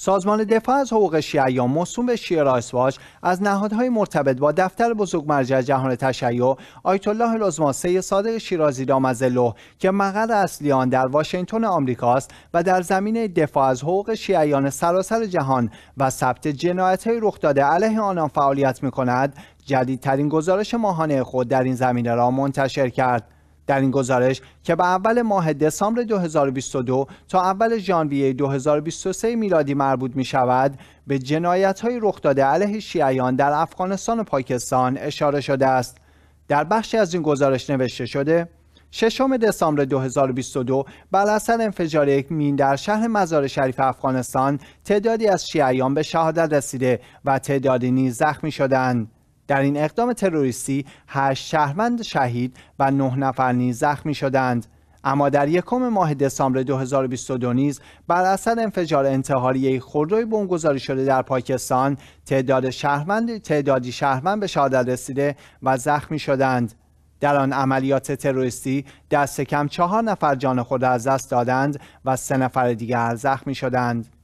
سازمان دفاع از حقوق شیعیان موسوم به شیعه اسواج از نهادهای مرتبط با دفتر بزرگ مرجع جهان تشیع آیت الله العظما صادق شیرازی دامزلو که مقر اصلی آن در واشنگتن آمریکاست و در زمینه دفاع از حقوق شیعیان سراسر جهان و ثبت های رخ داده علیه آنان فعالیت کند جدیدترین گزارش ماهانه خود در این زمینه را منتشر کرد در این گزارش که به اول ماه دسامبر 2022 تا اول ژانویه 2023 میلادی مربوط می شود به جنایت های رخ داده علیه شیعیان در افغانستان و پاکستان اشاره شده است در بخشی از این گزارش نوشته شده ششم دسامبر 2022 بر اثر انفجار یک مین در شهر مزار شریف افغانستان تعدادی از شیعیان به شهادت رسیده و تعدادی نیز زخمی شدند در این اقدام تروریستی هشت شهروند شهید و نه نفر نیز زخمی شدند اما در یکم ماه دسامبر 2022 نیز بر اثر انفجار انتحاری خودروی بمبگذاری شده در پاکستان تعداد شهروند تعدادی شهروند به شهادت رسیده و زخمی شدند در آن عملیات تروریستی دست کم چهار نفر جان خود را از دست دادند و سه نفر دیگر زخمی شدند